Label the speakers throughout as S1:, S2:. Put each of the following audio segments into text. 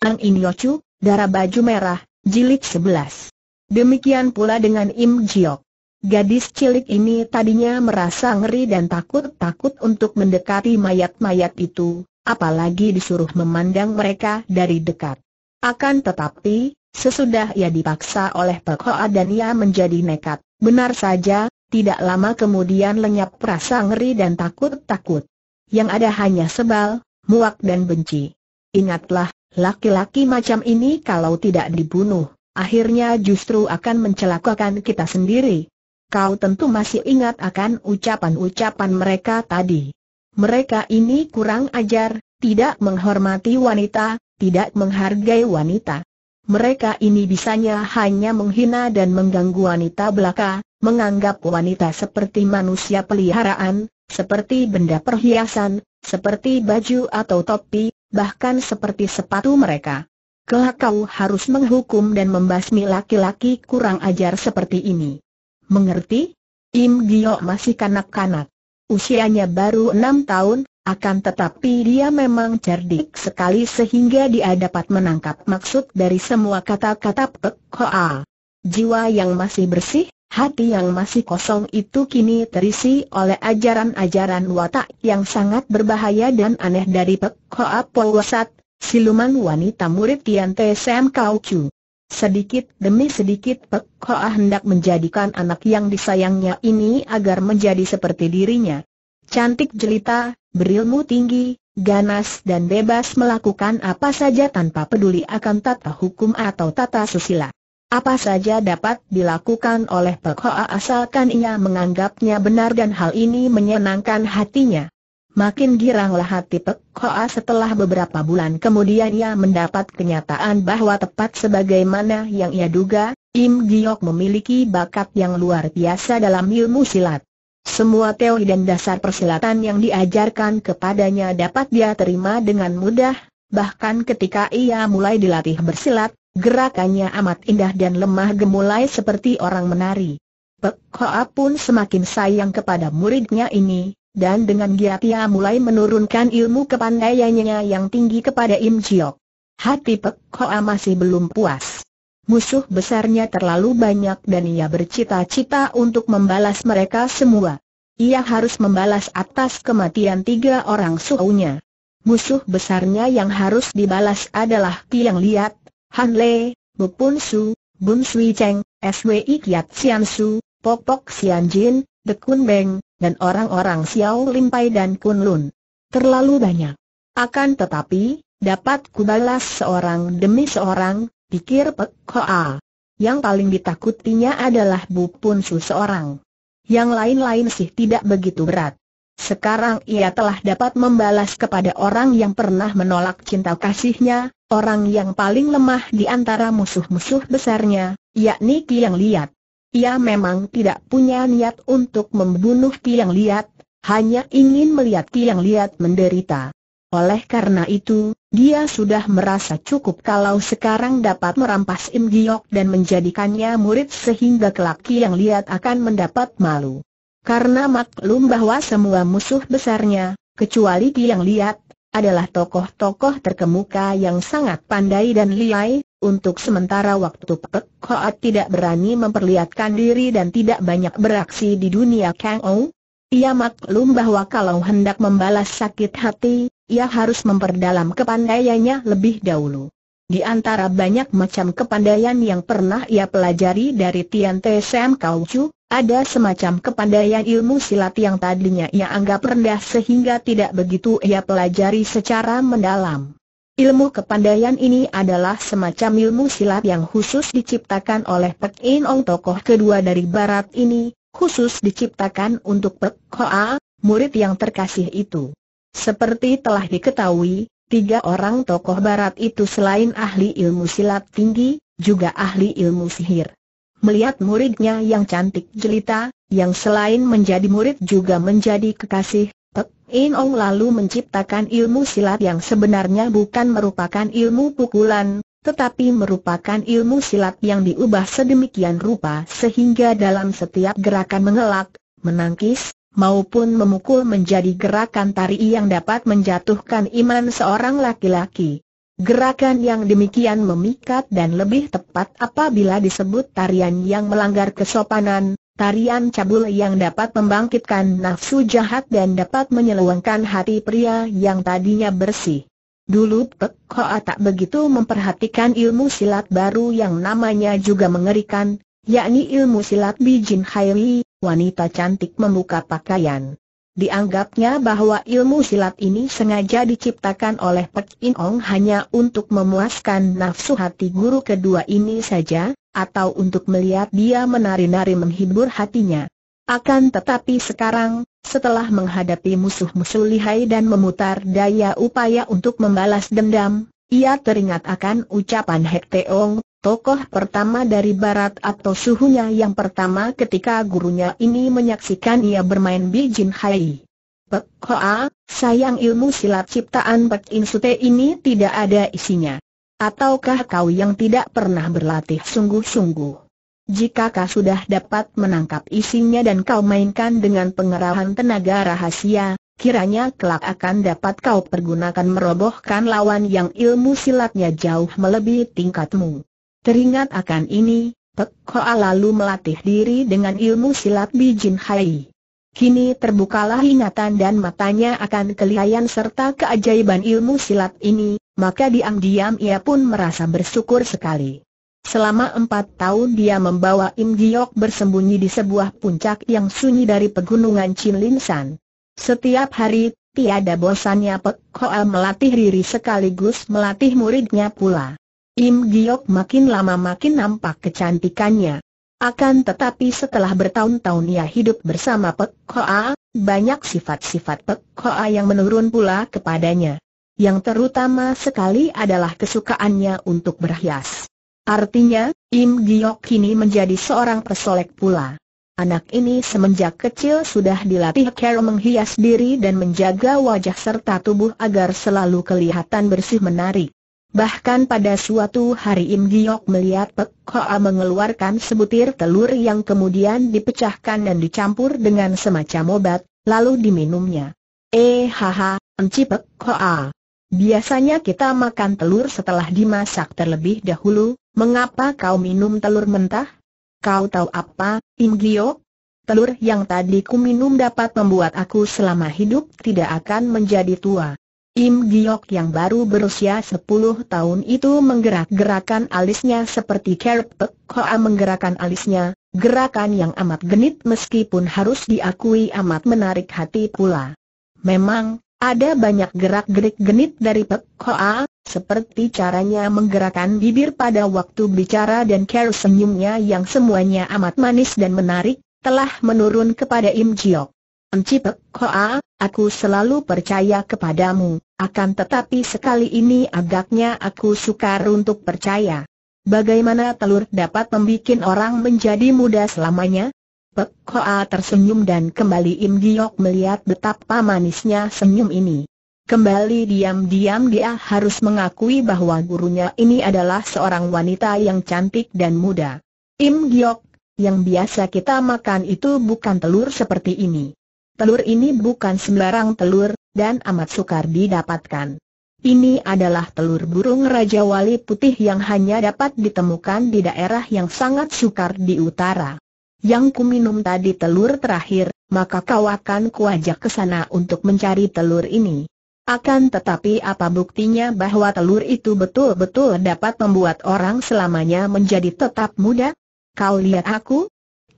S1: Ang Inyochu, Darah Baju Merah, Jilid 11. Demikian pula dengan Im Jiok. Gadis cilik ini tadinya merasa ngeri dan takut-takut untuk mendekati mayat-mayat itu, apalagi disuruh memandang mereka dari dekat. Akan tetapi, sesudah ia dipaksa oleh Pek Hoa dan ia menjadi nekat, benar saja, tidak lama kemudian lenyap rasa ngeri dan takut-takut. Yang ada hanya sebal, muak dan benci. Ingatlah, Laki-laki macam ini kalau tidak dibunuh, akhirnya justru akan mencelakakan kita sendiri. Kau tentu masih ingat akan ucapan-ucapan mereka tadi. Mereka ini kurang ajar, tidak menghormati wanita, tidak menghargai wanita. Mereka ini bisanya hanya menghina dan mengganggu wanita belaka, menganggap wanita seperti manusia peliharaan, seperti benda perhiasan, seperti baju atau topi, bahkan seperti sepatu mereka. Kelak kau harus menghukum dan membasmi laki-laki kurang ajar seperti ini. Mengerti? Im Gio masih kanak-kanak. Usianya baru enam tahun, akan tetapi dia memang cerdik sekali sehingga dia dapat menangkap maksud dari semua kata-kata Pek Hoa. Jiwa yang masih bersih, Hati yang masih kosong itu kini terisi oleh ajaran-ajaran watak yang sangat berbahaya dan aneh dari Pek Hoa Polwasat, siluman wanita murid Tian Te Sam Kau Chu. Sedikit demi sedikit Pek Hoa hendak menjadikan anak yang disayangnya ini agar menjadi seperti dirinya. Cantik jelita, berilmu tinggi, ganas dan bebas melakukan apa saja tanpa peduli akan tata hukum atau tata susila. Apa saja dapat dilakukan oleh Pek Hoa asalkan ia menganggapnya benar dan hal ini menyenangkan hatinya. Makin giranglah hati Pek Hoa setelah beberapa bulan kemudian ia mendapat kenyataan bahwa tepat sebagaimana yang ia duga, Im Giok memiliki bakat yang luar biasa dalam ilmu silat. Semua teori dan dasar persilatan yang diajarkan kepadanya dapat dia terima dengan mudah, bahkan ketika ia mulai dilatih bersilat, Gerakannya amat indah dan lemah gemulai seperti orang menari. Pek Hoa pun semakin sayang kepada muridnya ini, dan dengan giat ia mulai menurunkan ilmu kepandaiannya yang tinggi kepada Im Jiok. Hati Pek Hoa masih belum puas. Musuh besarnya terlalu banyak dan ia bercita-cita untuk membalas mereka semua. Ia harus membalas atas kematian tiga orang suhunya. Musuh besarnya yang harus dibalas adalah Tiang Liat, Han Le, Bupun Su, Bun Sui Cheng, SWI Kiat Sian Su, Pok Pok Sian Jin, Dekun Beng, dan orang-orang Xiao Limpai dan Kun Lun. Terlalu banyak. Akan tetapi, dapat kubalas seorang demi seorang, pikir Pek Koa. Yang paling ditakutinya adalah Bupun Su seorang. Yang lain-lain sih tidak begitu berat. Sekarang ia telah dapat membalas kepada orang yang pernah menolak cinta kasihnya, orang yang paling lemah di antara musuh-musuh besarnya, yakni Yang Liat. Ia memang tidak punya niat untuk membunuh Yang Liat, hanya ingin melihat Yang Liat menderita. Oleh karena itu, dia sudah merasa cukup kalau sekarang dapat merampas Im Giok dan menjadikannya murid sehingga kelak yang Liat akan mendapat malu. Karena maklum bahwa semua musuh besarnya, kecuali Yang Liat, adalah tokoh-tokoh terkemuka yang sangat pandai dan liai, untuk sementara waktu Pek Hoat tidak berani memperlihatkan diri dan tidak banyak beraksi di dunia Kang Ou. Ia maklum bahwa kalau hendak membalas sakit hati, ia harus memperdalam kepandaiannya lebih dahulu. Di antara banyak macam kepandaian yang pernah ia pelajari dari Tian Te Sam Kau Chu, ada semacam kepandaian ilmu silat yang tadinya ia anggap rendah sehingga tidak begitu ia pelajari secara mendalam. Ilmu kepandaian ini adalah semacam ilmu silat yang khusus diciptakan oleh Pek In Ong tokoh kedua dari barat ini, khusus diciptakan untuk Pek Hoa, murid yang terkasih itu. Seperti telah diketahui, tiga orang tokoh barat itu selain ahli ilmu silat tinggi, juga ahli ilmu sihir. Melihat muridnya yang cantik jelita, yang selain menjadi murid juga menjadi kekasih, Pek In Ong lalu menciptakan ilmu silat yang sebenarnya bukan merupakan ilmu pukulan, tetapi merupakan ilmu silat yang diubah sedemikian rupa sehingga dalam setiap gerakan mengelak, menangkis, maupun memukul menjadi gerakan tari yang dapat menjatuhkan iman seorang laki-laki. Gerakan yang demikian memikat dan lebih tepat apabila disebut tarian yang melanggar kesopanan, tarian cabul yang dapat membangkitkan nafsu jahat dan dapat menyeluangkan hati pria yang tadinya bersih. Dulu Pek Hoa tak begitu memperhatikan ilmu silat baru yang namanya juga mengerikan, yakni ilmu silat bijin hairi, wanita cantik membuka pakaian. Dianggapnya bahwa ilmu silat ini sengaja diciptakan oleh Pek In Ong hanya untuk memuaskan nafsu hati guru kedua ini saja, atau untuk melihat dia menari-nari menghibur hatinya. Akan tetapi sekarang, setelah menghadapi musuh-musuh lihai dan memutar daya upaya untuk membalas dendam, ia teringat akan ucapan Hek Teong, Tokoh pertama dari barat atau suhunya yang pertama ketika gurunya ini menyaksikan ia bermain Bijin Hai. Pek Hoa, sayang ilmu silat ciptaan Pek Insute ini tidak ada isinya. Ataukah kau yang tidak pernah berlatih sungguh-sungguh? Jika kau sudah dapat menangkap isinya dan kau mainkan dengan pengerahan tenaga rahasia, kiranya kelak akan dapat kau pergunakan merobohkan lawan yang ilmu silatnya jauh melebihi tingkatmu. Teringat akan ini, Pek Hoa lalu melatih diri dengan ilmu silat Bijin Hai. Kini terbukalah ingatan dan matanya akan kelihayan serta keajaiban ilmu silat ini, maka diam-diam ia pun merasa bersyukur sekali. Selama empat tahun dia membawa Im Giok bersembunyi di sebuah puncak yang sunyi dari pegunungan Chinlinsan. Setiap hari, tiada bosannya Pek Hoa melatih diri sekaligus melatih muridnya pula. Im Giok makin lama makin nampak kecantikannya. Akan tetapi setelah bertahun-tahun ia hidup bersama Pek Hoa, banyak sifat-sifat Pek Hoa yang menurun pula kepadanya. Yang terutama sekali adalah kesukaannya untuk berhias. Artinya, Im Giok kini menjadi seorang pesolek pula. Anak ini semenjak kecil sudah dilatih cara menghias diri dan menjaga wajah serta tubuh agar selalu kelihatan bersih menarik. Bahkan pada suatu hari Im Giok melihat Pek Hoa mengeluarkan sebutir telur yang kemudian dipecahkan dan dicampur dengan semacam obat, lalu diminumnya. Eh haha, Enci Pek Hoa. Biasanya kita makan telur setelah dimasak terlebih dahulu, mengapa kau minum telur mentah? Kau tahu apa, Im Giok? Telur yang tadi ku minum dapat membuat aku selama hidup tidak akan menjadi tua. Im Giok yang baru berusia 10 tahun itu menggerak-gerakan alisnya seperti Kerpek KoA menggerakkan alisnya, gerakan yang amat genit meskipun harus diakui amat menarik hati pula. Memang, ada banyak gerak-gerik genit dari Pek KoA, seperti caranya menggerakkan bibir pada waktu bicara dan care senyumnya yang semuanya amat manis dan menarik, telah menurun kepada Im Giok. Encipek Koa, aku selalu percaya kepadamu, akan tetapi sekali ini agaknya aku sukar untuk percaya. Bagaimana telur dapat membuat orang menjadi muda selamanya? Pek Koa tersenyum dan kembali Im Giok melihat betapa manisnya senyum ini. Kembali diam-diam dia harus mengakui bahwa gurunya ini adalah seorang wanita yang cantik dan muda. Im Giok, yang biasa kita makan itu bukan telur seperti ini. Telur ini bukan sembarang telur, dan amat sukar didapatkan. Ini adalah telur burung Raja Wali Putih yang hanya dapat ditemukan di daerah yang sangat sukar di utara. Yang kuminum tadi telur terakhir, maka kau akan kuajak ke sana untuk mencari telur ini. Akan tetapi apa buktinya bahwa telur itu betul-betul dapat membuat orang selamanya menjadi tetap muda? Kau lihat aku?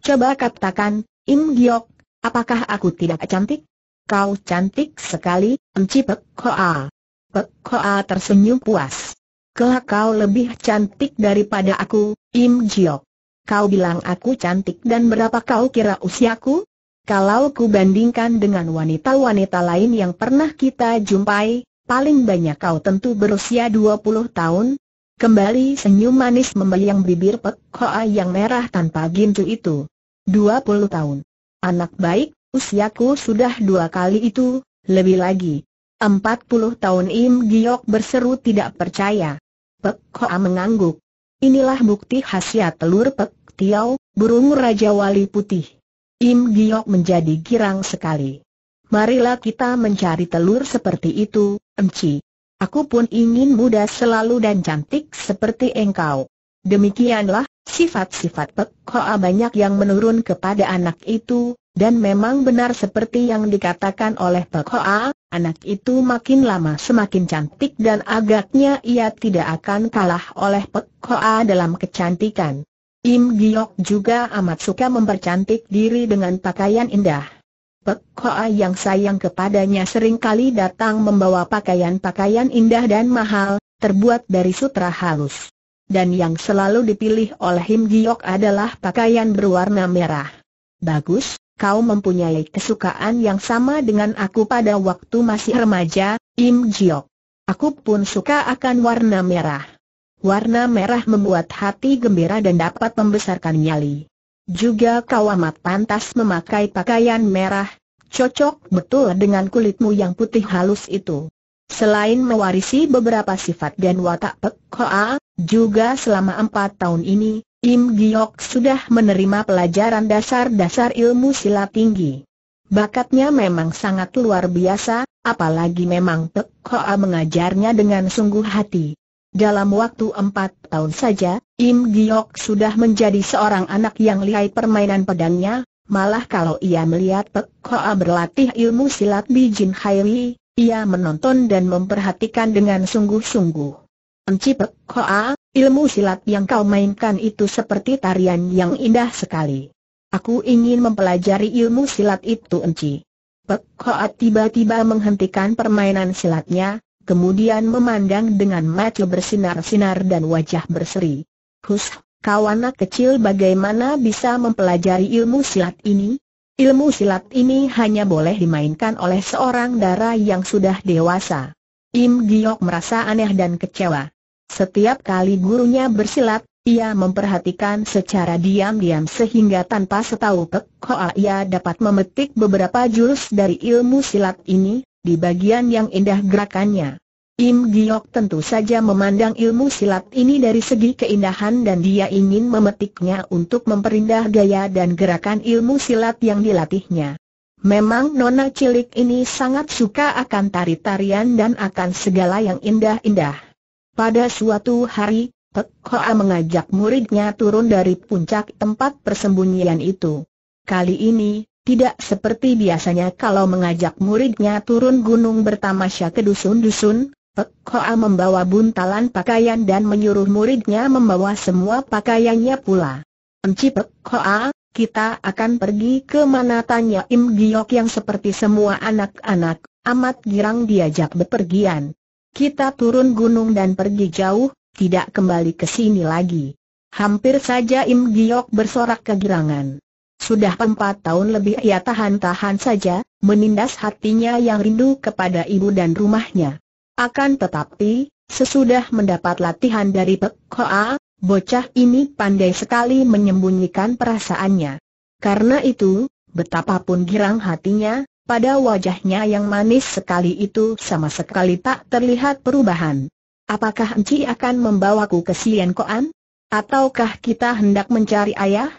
S1: Coba katakan, Im Giok, Apakah aku tidak cantik? Kau cantik sekali, Enci Pek Hoa. Pek Hoa tersenyum puas. Kelak kau lebih cantik daripada aku, Im Jiok. Kau bilang aku cantik dan berapa kau kira usiaku? Kalau ku bandingkan dengan wanita-wanita lain yang pernah kita jumpai, paling banyak kau tentu berusia 20 tahun. Kembali senyum manis membeliang bibir Pek Hoa yang merah tanpa gincu itu. 20 tahun. Anak baik, usiaku sudah dua kali itu, lebih lagi. empat puluh tahun Im Giok berseru tidak percaya. Pek Hoa mengangguk. Inilah bukti khasiat telur Pek Tiau, burung Raja Wali Putih. Im Giok menjadi girang sekali. Marilah kita mencari telur seperti itu, Emci. Aku pun ingin muda selalu dan cantik seperti engkau. Demikianlah, Sifat-sifat Pek Koa banyak yang menurun kepada anak itu, dan memang benar seperti yang dikatakan oleh Pek Koa, anak itu makin lama semakin cantik dan agaknya ia tidak akan kalah oleh Pek Koa dalam kecantikan. Im Giok juga amat suka mempercantik diri dengan pakaian indah. Pek Koa yang sayang kepadanya sering kali datang membawa pakaian-pakaian indah dan mahal, terbuat dari sutra halus dan yang selalu dipilih oleh Him Giok adalah pakaian berwarna merah. Bagus, kau mempunyai kesukaan yang sama dengan aku pada waktu masih remaja, Im Giok. Aku pun suka akan warna merah. Warna merah membuat hati gembira dan dapat membesarkan nyali. Juga kau amat pantas memakai pakaian merah, cocok betul dengan kulitmu yang putih halus itu. Selain mewarisi beberapa sifat dan watak pekoa, juga selama empat tahun ini, Im Giok sudah menerima pelajaran dasar-dasar ilmu silat tinggi. Bakatnya memang sangat luar biasa, apalagi memang Pek Hoa mengajarnya dengan sungguh hati. Dalam waktu empat tahun saja, Im Giok sudah menjadi seorang anak yang lihai permainan pedangnya, malah kalau ia melihat Pek Hoa berlatih ilmu silat Bijin Haiwi, ia menonton dan memperhatikan dengan sungguh-sungguh. Encipek Koa, ilmu silat yang kau mainkan itu seperti tarian yang indah sekali. Aku ingin mempelajari ilmu silat itu Enci. Pek Koa tiba-tiba menghentikan permainan silatnya, kemudian memandang dengan mata bersinar-sinar dan wajah berseri. Hus, kau anak kecil bagaimana bisa mempelajari ilmu silat ini? Ilmu silat ini hanya boleh dimainkan oleh seorang darah yang sudah dewasa. Im Giok merasa aneh dan kecewa. Setiap kali gurunya bersilat, ia memperhatikan secara diam-diam sehingga tanpa setahu Pek Hoa ia dapat memetik beberapa jurus dari ilmu silat ini, di bagian yang indah gerakannya. Im Giok tentu saja memandang ilmu silat ini dari segi keindahan dan dia ingin memetiknya untuk memperindah gaya dan gerakan ilmu silat yang dilatihnya. Memang nona cilik ini sangat suka akan tari-tarian dan akan segala yang indah-indah. Pada suatu hari, Pek Hoa mengajak muridnya turun dari puncak tempat persembunyian itu. Kali ini, tidak seperti biasanya kalau mengajak muridnya turun gunung bertamasya ke dusun-dusun, Pek Hoa membawa buntalan pakaian dan menyuruh muridnya membawa semua pakaiannya pula. Enci Pek Hoa, kita akan pergi ke mana tanya Im Giok yang seperti semua anak-anak, amat girang diajak bepergian. Kita turun gunung dan pergi jauh, tidak kembali ke sini lagi. Hampir saja Im Giok bersorak kegirangan. Sudah empat tahun lebih ia tahan-tahan saja, menindas hatinya yang rindu kepada ibu dan rumahnya. Akan tetapi, sesudah mendapat latihan dari Pek Hoa, Bocah ini pandai sekali menyembunyikan perasaannya. Karena itu, betapapun girang hatinya, pada wajahnya yang manis sekali itu sama sekali tak terlihat perubahan. Apakah Enci akan membawaku ke Sian Koan? Ataukah kita hendak mencari ayah?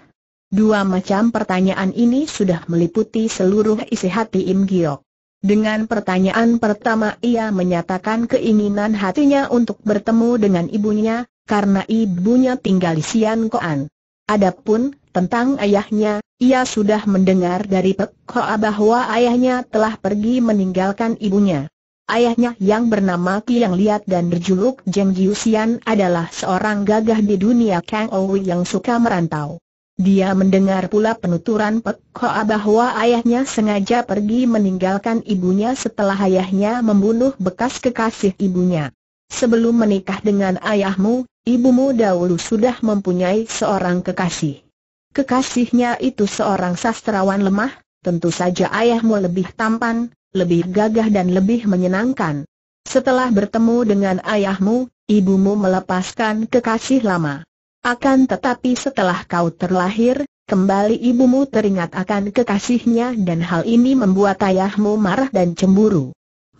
S1: Dua macam pertanyaan ini sudah meliputi seluruh isi hati Im Giok. Dengan pertanyaan pertama ia menyatakan keinginan hatinya untuk bertemu dengan ibunya, karena ibunya tinggal di Sian Koan. Adapun, tentang ayahnya, ia sudah mendengar dari Pek Hoa bahwa ayahnya telah pergi meninggalkan ibunya. Ayahnya yang bernama Kiang Liat dan berjuluk Jeng Jiusian adalah seorang gagah di dunia Kang Owi yang suka merantau. Dia mendengar pula penuturan Pek Hoa bahwa ayahnya sengaja pergi meninggalkan ibunya setelah ayahnya membunuh bekas kekasih ibunya. Sebelum menikah dengan ayahmu, Ibumu dahulu sudah mempunyai seorang kekasih. Kekasihnya itu seorang sastrawan lemah, tentu saja ayahmu lebih tampan, lebih gagah dan lebih menyenangkan. Setelah bertemu dengan ayahmu, ibumu melepaskan kekasih lama. Akan tetapi setelah kau terlahir, Kembali ibumu teringat akan kekasihnya dan hal ini membuat ayahmu marah dan cemburu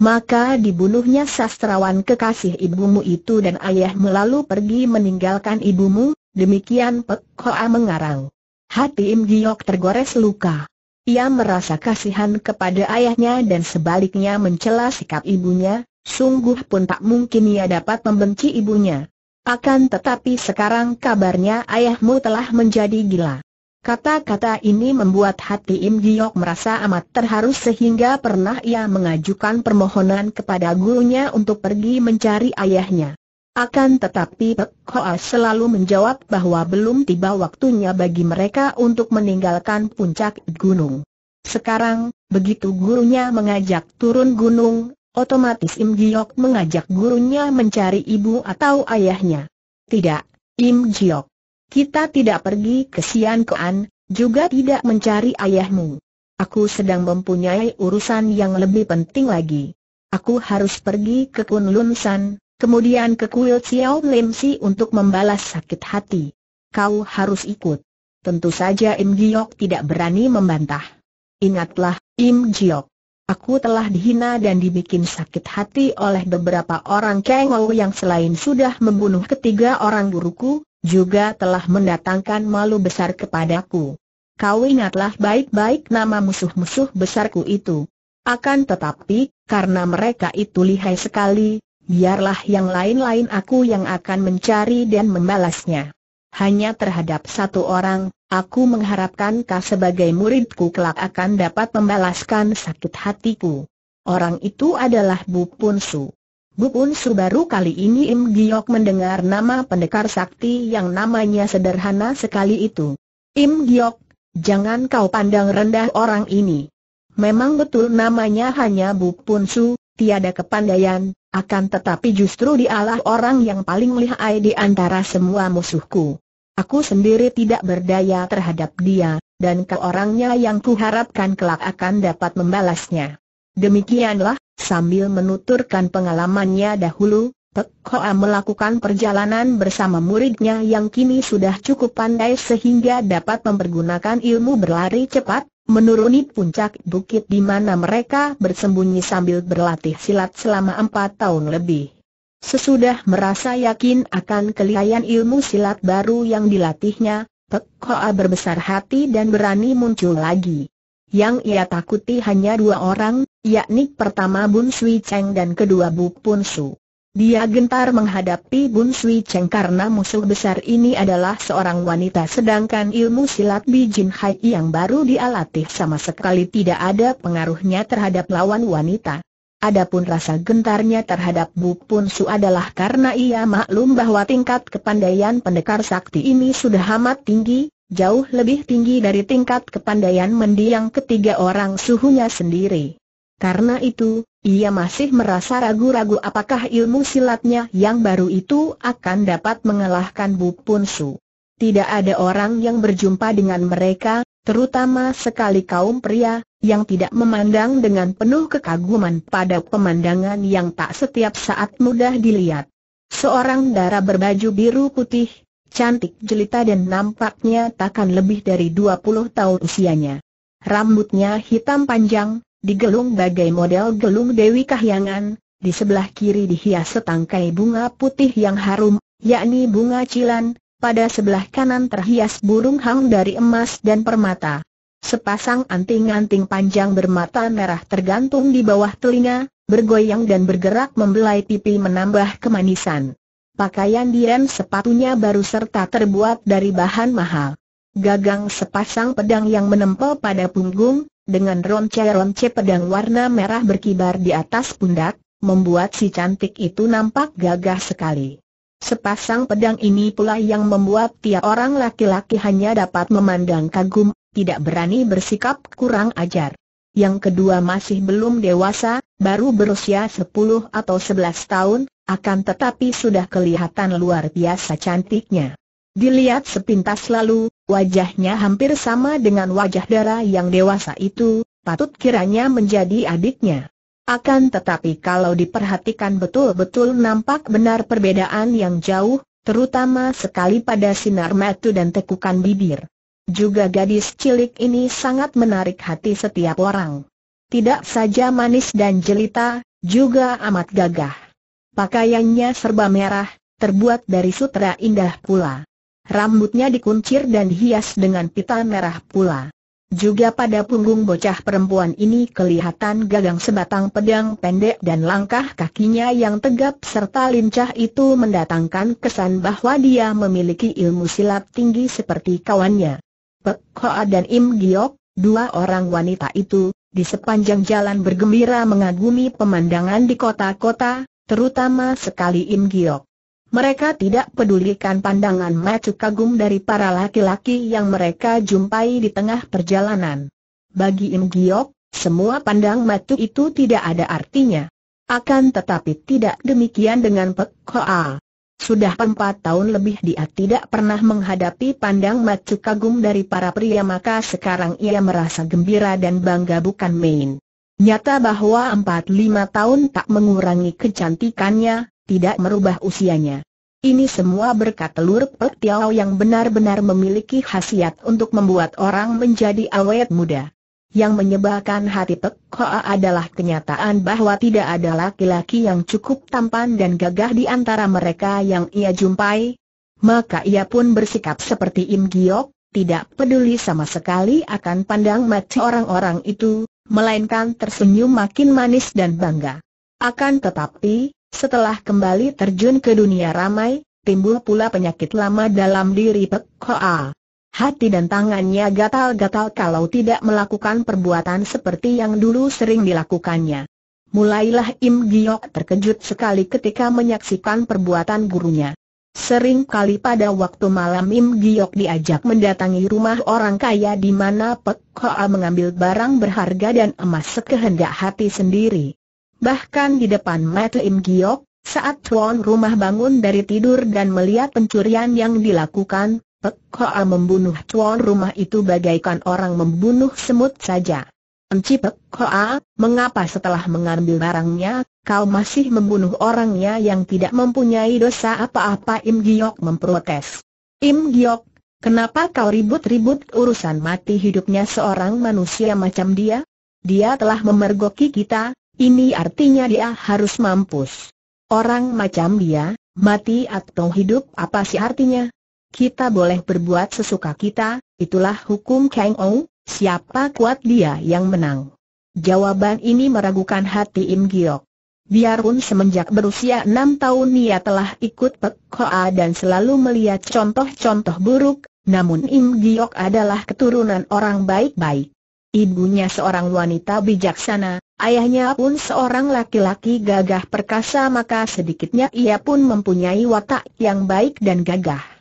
S1: maka dibunuhnya sastrawan kekasih ibumu itu dan ayah melalui pergi meninggalkan ibumu, demikian Pek Hoa mengarang. Hati Im Giok tergores luka. Ia merasa kasihan kepada ayahnya dan sebaliknya mencela sikap ibunya, sungguh pun tak mungkin ia dapat membenci ibunya. Akan tetapi sekarang kabarnya ayahmu telah menjadi gila. Kata-kata ini membuat hati Im Giok merasa amat terharu sehingga pernah ia mengajukan permohonan kepada gurunya untuk pergi mencari ayahnya. Akan tetapi Pek Hoa selalu menjawab bahwa belum tiba waktunya bagi mereka untuk meninggalkan puncak gunung. Sekarang, begitu gurunya mengajak turun gunung, otomatis Im Giok mengajak gurunya mencari ibu atau ayahnya. Tidak, Im Giok. Kita tidak pergi ke Sian Kuan, juga tidak mencari ayahmu. Aku sedang mempunyai urusan yang lebih penting lagi. Aku harus pergi ke Kunlun San, kemudian ke Kuil Xiao Lim Si untuk membalas sakit hati. Kau harus ikut. Tentu saja Im Giok tidak berani membantah. Ingatlah, Im Giok. Aku telah dihina dan dibikin sakit hati oleh beberapa orang Kengou yang selain sudah membunuh ketiga orang guruku, juga telah mendatangkan malu besar kepadaku. Kau ingatlah baik-baik nama musuh-musuh besarku itu. Akan tetapi, karena mereka itu lihai sekali, biarlah yang lain-lain aku yang akan mencari dan membalasnya. Hanya terhadap satu orang, aku mengharapkan kau sebagai muridku kelak akan dapat membalaskan sakit hatiku. Orang itu adalah Bu Punsu. Bupun Subaru kali ini Im Giok mendengar nama pendekar sakti yang namanya sederhana sekali itu. Im Giok, jangan kau pandang rendah orang ini. Memang betul namanya hanya Bupun Su, tiada kepandaian, akan tetapi justru dialah orang yang paling lihai di antara semua musuhku. Aku sendiri tidak berdaya terhadap dia, dan ke orangnya yang kuharapkan kelak akan dapat membalasnya. Demikianlah, Sambil menuturkan pengalamannya dahulu, Pek Hoa melakukan perjalanan bersama muridnya yang kini sudah cukup pandai sehingga dapat mempergunakan ilmu berlari cepat, menuruni puncak bukit di mana mereka bersembunyi sambil berlatih silat selama empat tahun lebih. Sesudah merasa yakin akan kelihayan ilmu silat baru yang dilatihnya, Pek Hoa berbesar hati dan berani muncul lagi. Yang ia takuti hanya dua orang, yakni pertama Bun Sui Cheng dan kedua Bu Pun Su. Dia gentar menghadapi Bun Sui Cheng karena musuh besar ini adalah seorang wanita sedangkan ilmu silat Jin Hai yang baru dia sama sekali tidak ada pengaruhnya terhadap lawan wanita. Adapun rasa gentarnya terhadap Bu Pun Su adalah karena ia maklum bahwa tingkat kepandaian pendekar sakti ini sudah amat tinggi, jauh lebih tinggi dari tingkat kepandaian mendiang ketiga orang suhunya sendiri. Karena itu, ia masih merasa ragu-ragu apakah ilmu silatnya yang baru itu akan dapat mengalahkan Bu Punsu. Tidak ada orang yang berjumpa dengan mereka, terutama sekali kaum pria, yang tidak memandang dengan penuh kekaguman pada pemandangan yang tak setiap saat mudah dilihat. Seorang darah berbaju biru putih, cantik jelita dan nampaknya takkan lebih dari 20 tahun usianya. Rambutnya hitam panjang, digelung bagai model gelung Dewi Kahyangan, di sebelah kiri dihias setangkai bunga putih yang harum, yakni bunga cilan, pada sebelah kanan terhias burung hang dari emas dan permata. Sepasang anting-anting panjang bermata merah tergantung di bawah telinga, bergoyang dan bergerak membelai pipi menambah kemanisan. Pakaian diem sepatunya baru serta terbuat dari bahan mahal. Gagang sepasang pedang yang menempel pada punggung, dengan ronce-ronce pedang warna merah berkibar di atas pundak, membuat si cantik itu nampak gagah sekali. Sepasang pedang ini pula yang membuat tiap orang laki-laki hanya dapat memandang kagum, tidak berani bersikap kurang ajar. Yang kedua masih belum dewasa, baru berusia 10 atau 11 tahun, akan tetapi sudah kelihatan luar biasa cantiknya. Dilihat sepintas lalu, wajahnya hampir sama dengan wajah darah yang dewasa itu, patut kiranya menjadi adiknya. Akan tetapi kalau diperhatikan betul-betul nampak benar perbedaan yang jauh, terutama sekali pada sinar mata dan tekukan bibir. Juga gadis cilik ini sangat menarik hati setiap orang. Tidak saja manis dan jelita, juga amat gagah. Pakaiannya serba merah, terbuat dari sutra indah pula. Rambutnya dikuncir dan dihias dengan pita merah pula. Juga pada punggung bocah perempuan ini kelihatan gagang sebatang pedang pendek dan langkah kakinya yang tegap serta lincah itu mendatangkan kesan bahwa dia memiliki ilmu silat tinggi seperti kawannya. Pek Hoa dan Im Giok, dua orang wanita itu, di sepanjang jalan bergembira mengagumi pemandangan di kota-kota, terutama sekali Im Giok. Mereka tidak pedulikan pandangan macu kagum dari para laki-laki yang mereka jumpai di tengah perjalanan. Bagi Im Giok, semua pandang mata itu tidak ada artinya. Akan tetapi tidak demikian dengan Pek Hoa. Sudah empat tahun lebih dia tidak pernah menghadapi pandang macu kagum dari para pria maka sekarang ia merasa gembira dan bangga bukan main. Nyata bahwa lima tahun tak mengurangi kecantikannya, tidak merubah usianya. Ini semua berkat telur Pek Tiao yang benar-benar memiliki khasiat untuk membuat orang menjadi awet muda. Yang menyebabkan hati Pek Hoa adalah kenyataan bahwa tidak ada laki-laki yang cukup tampan dan gagah di antara mereka yang ia jumpai. Maka ia pun bersikap seperti Im Giok, tidak peduli sama sekali akan pandang mata orang-orang itu, melainkan tersenyum makin manis dan bangga. Akan tetapi, setelah kembali terjun ke dunia ramai, timbul pula penyakit lama dalam diri Pek Hoa. Hati dan tangannya gatal-gatal kalau tidak melakukan perbuatan seperti yang dulu sering dilakukannya. Mulailah Im Giok terkejut sekali ketika menyaksikan perbuatan gurunya. Sering kali pada waktu malam Im Giok diajak mendatangi rumah orang kaya di mana Pek Hoa mengambil barang berharga dan emas sekehendak hati sendiri. Bahkan di depan mata Im Giok, saat tuan rumah bangun dari tidur dan melihat pencurian yang dilakukan, Pek Hoa membunuh tuan rumah itu bagaikan orang membunuh semut saja. Encipek Hoa, mengapa setelah mengambil barangnya, kau masih membunuh orangnya yang tidak mempunyai dosa apa-apa Im Giok memprotes. Im Giok, kenapa kau ribut-ribut urusan mati hidupnya seorang manusia macam dia? Dia telah memergoki kita, ini artinya dia harus mampus. Orang macam dia, mati atau hidup apa sih artinya? Kita boleh berbuat sesuka kita, itulah hukum Kang Ong. Siapa kuat dia yang menang? Jawaban ini meragukan hati Im Giok. Biarpun semenjak berusia enam tahun ia telah ikut Pek dan selalu melihat contoh-contoh buruk, namun Im Giok adalah keturunan orang baik-baik. Ibunya seorang wanita bijaksana, ayahnya pun seorang laki-laki gagah perkasa maka sedikitnya ia pun mempunyai watak yang baik dan gagah.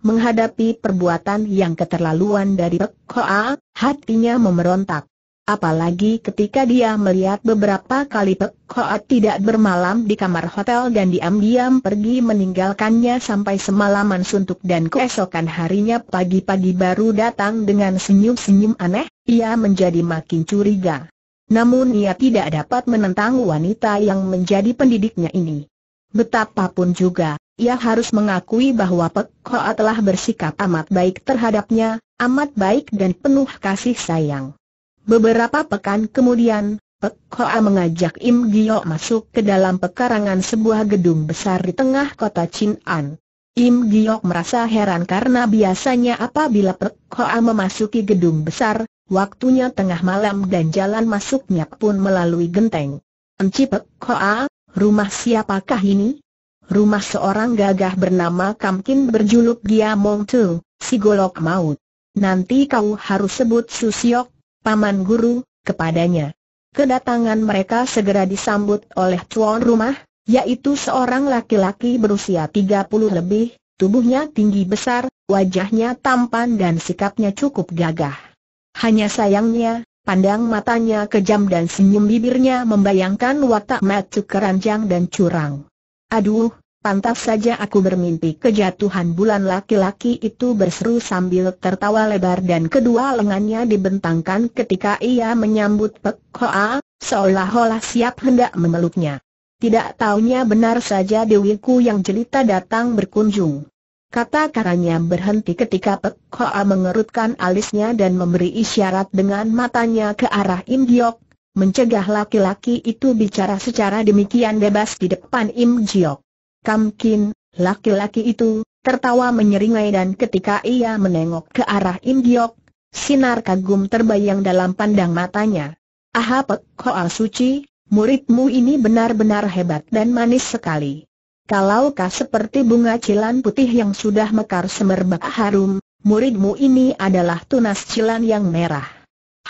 S1: Menghadapi perbuatan yang keterlaluan dari Pek Hoa, hatinya memerontak. Apalagi ketika dia melihat beberapa kali Pek Hoa tidak bermalam di kamar hotel dan diam-diam pergi meninggalkannya sampai semalaman suntuk dan keesokan harinya pagi-pagi baru datang dengan senyum-senyum aneh, ia menjadi makin curiga. Namun ia tidak dapat menentang wanita yang menjadi pendidiknya ini. Betapapun juga, ia harus mengakui bahwa Pek Hoa telah bersikap amat baik terhadapnya, amat baik dan penuh kasih sayang. Beberapa pekan kemudian, Pek Hoa mengajak Im Gio masuk ke dalam pekarangan sebuah gedung besar di tengah kota An. Im Giok merasa heran karena biasanya apabila Pek Hoa memasuki gedung besar, waktunya tengah malam dan jalan masuknya pun melalui genteng. Enci Pek Hoa, rumah siapakah ini? rumah seorang gagah bernama Kamkin berjuluk Gia Mong Tu, si golok maut. Nanti kau harus sebut Susiok, paman guru, kepadanya. Kedatangan mereka segera disambut oleh tuan rumah, yaitu seorang laki-laki berusia 30 lebih, tubuhnya tinggi besar, wajahnya tampan dan sikapnya cukup gagah. Hanya sayangnya, Pandang matanya kejam dan senyum bibirnya membayangkan watak macu keranjang dan curang. Aduh, Pantas saja aku bermimpi kejatuhan bulan laki-laki itu berseru sambil tertawa lebar dan kedua lengannya dibentangkan ketika ia menyambut Pek Hoa, seolah-olah siap hendak memeluknya. Tidak taunya benar saja Dewiku yang jelita datang berkunjung. kata karanya berhenti ketika Pek Hoa mengerutkan alisnya dan memberi isyarat dengan matanya ke arah Im Giok, mencegah laki-laki itu bicara secara demikian bebas di depan Im Giok. Kamkin, laki-laki itu, tertawa menyeringai dan ketika ia menengok ke arah Im Giok, sinar kagum terbayang dalam pandang matanya. Aha Pek Koa Suci, muridmu ini benar-benar hebat dan manis sekali. Kalau Kalaukah seperti bunga cilan putih yang sudah mekar semerbak harum, muridmu ini adalah tunas cilan yang merah.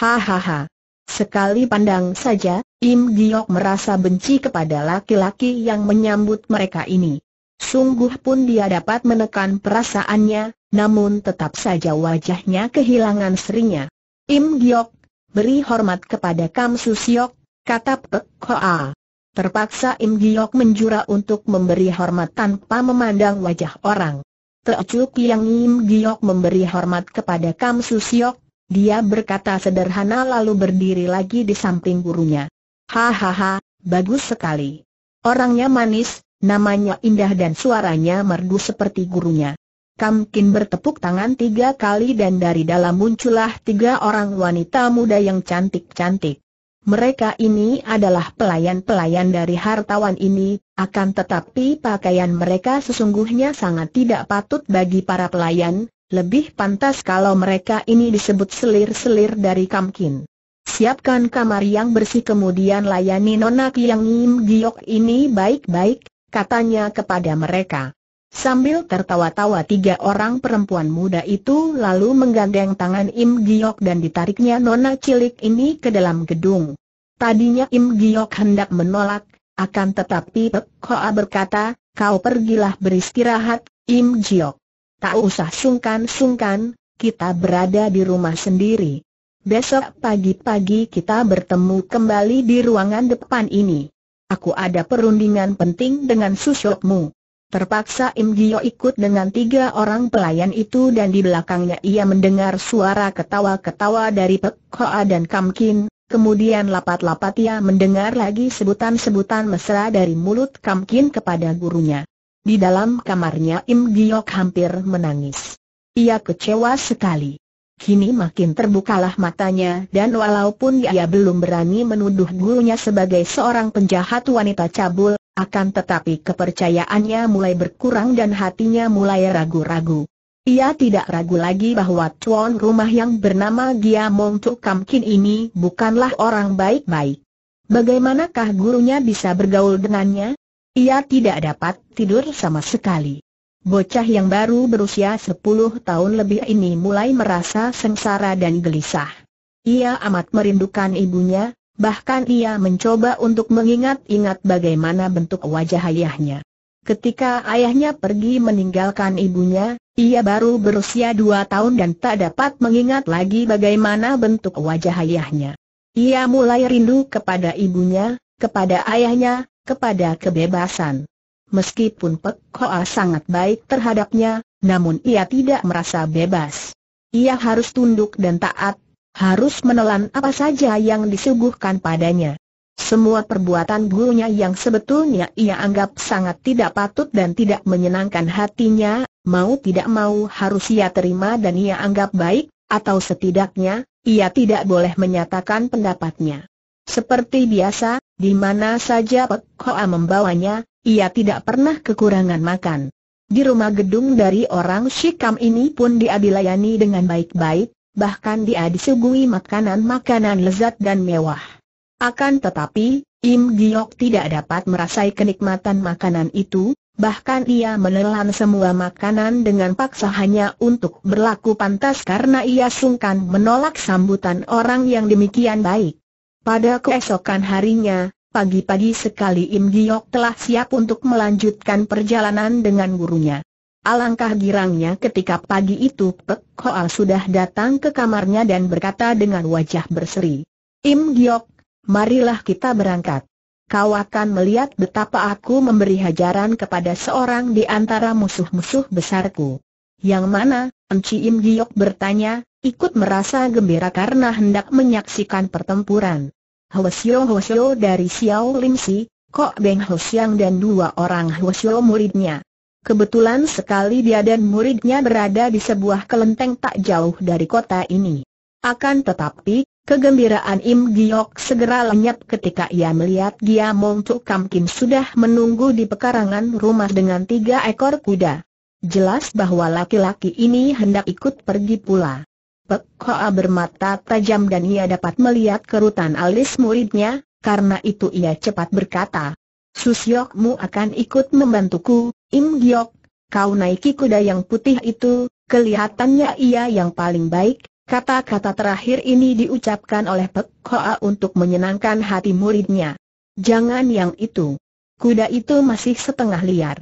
S1: Hahaha, Sekali pandang saja, Im Giok merasa benci kepada laki-laki yang menyambut mereka ini. Sungguh pun dia dapat menekan perasaannya, namun tetap saja wajahnya kehilangan serinya. Im Giok, beri hormat kepada Kam Susiok, kata Pek Hoa. Terpaksa Im Giok menjura untuk memberi hormat tanpa memandang wajah orang. Teocuk Yang Im Giok memberi hormat kepada Kam Susiok, dia berkata sederhana lalu berdiri lagi di samping gurunya. Hahaha, bagus sekali. Orangnya manis, namanya indah dan suaranya merdu seperti gurunya. Kamkin bertepuk tangan tiga kali dan dari dalam muncullah tiga orang wanita muda yang cantik-cantik. Mereka ini adalah pelayan-pelayan dari hartawan ini, akan tetapi pakaian mereka sesungguhnya sangat tidak patut bagi para pelayan, lebih pantas kalau mereka ini disebut selir-selir dari Kamkin. Siapkan kamar yang bersih kemudian layani Nona yang Im Giok ini baik-baik, katanya kepada mereka. Sambil tertawa-tawa tiga orang perempuan muda itu lalu menggandeng tangan Im Giok dan ditariknya nona cilik ini ke dalam gedung. Tadinya Im Giok hendak menolak, akan tetapi Pek Hoa berkata, kau pergilah beristirahat, Im Giok. Tak usah sungkan-sungkan, kita berada di rumah sendiri. Besok pagi-pagi kita bertemu kembali di ruangan depan ini. Aku ada perundingan penting dengan susukmu. Terpaksa Im Gio ikut dengan tiga orang pelayan itu dan di belakangnya ia mendengar suara ketawa-ketawa dari Pek Hoa dan Kam Kin. kemudian lapat-lapat ia mendengar lagi sebutan-sebutan mesra dari mulut Kam Kin kepada gurunya. Di dalam kamarnya Im Giok hampir menangis. Ia kecewa sekali. Kini makin terbukalah matanya dan walaupun ia belum berani menuduh gurunya sebagai seorang penjahat wanita cabul, akan tetapi kepercayaannya mulai berkurang dan hatinya mulai ragu-ragu. Ia tidak ragu lagi bahwa tuan rumah yang bernama Gia Mong Tuk Kam Kin ini bukanlah orang baik-baik. Bagaimanakah gurunya bisa bergaul dengannya? Ia tidak dapat tidur sama sekali. Bocah yang baru berusia 10 tahun lebih ini mulai merasa sengsara dan gelisah. Ia amat merindukan ibunya, bahkan ia mencoba untuk mengingat-ingat bagaimana bentuk wajah ayahnya. Ketika ayahnya pergi meninggalkan ibunya, ia baru berusia 2 tahun dan tak dapat mengingat lagi bagaimana bentuk wajah ayahnya. Ia mulai rindu kepada ibunya, kepada ayahnya, kepada kebebasan. Meskipun Pek Hoa sangat baik terhadapnya, namun ia tidak merasa bebas. Ia harus tunduk dan taat, harus menelan apa saja yang disuguhkan padanya. Semua perbuatan gurunya yang sebetulnya ia anggap sangat tidak patut dan tidak menyenangkan hatinya, mau tidak mau harus ia terima dan ia anggap baik, atau setidaknya, ia tidak boleh menyatakan pendapatnya. Seperti biasa, di mana saja Pek Hoa membawanya, ia tidak pernah kekurangan makan. Di rumah gedung dari orang Shikam ini pun dia dilayani dengan baik-baik, bahkan dia disuguhi makanan-makanan lezat dan mewah. Akan tetapi, Im Giok tidak dapat merasai kenikmatan makanan itu, bahkan ia menelan semua makanan dengan paksa hanya untuk berlaku pantas karena ia sungkan menolak sambutan orang yang demikian baik. Pada keesokan harinya, pagi-pagi sekali Im Giok telah siap untuk melanjutkan perjalanan dengan gurunya. Alangkah girangnya ketika pagi itu Pek Hoa sudah datang ke kamarnya dan berkata dengan wajah berseri. Im Giok, marilah kita berangkat. Kau akan melihat betapa aku memberi hajaran kepada seorang di antara musuh-musuh besarku. Yang mana, Enci Im Giok bertanya, ikut merasa gembira karena hendak menyaksikan pertempuran. Hwasyo Hwasyo dari Xiao Lim Si, Kok Beng Hwasyo dan dua orang Hwasyo muridnya. Kebetulan sekali dia dan muridnya berada di sebuah kelenteng tak jauh dari kota ini. Akan tetapi, kegembiraan Im Giok segera lenyap ketika ia melihat Gia Mong Tuk Kam Kim sudah menunggu di pekarangan rumah dengan tiga ekor kuda. Jelas bahwa laki-laki ini hendak ikut pergi pula. Pek Hoa bermata tajam dan ia dapat melihat kerutan alis muridnya, karena itu ia cepat berkata, Susyokmu akan ikut membantuku, Im Giok, kau naiki kuda yang putih itu, kelihatannya ia yang paling baik, kata-kata terakhir ini diucapkan oleh Pek Koa untuk menyenangkan hati muridnya. Jangan yang itu. Kuda itu masih setengah liar.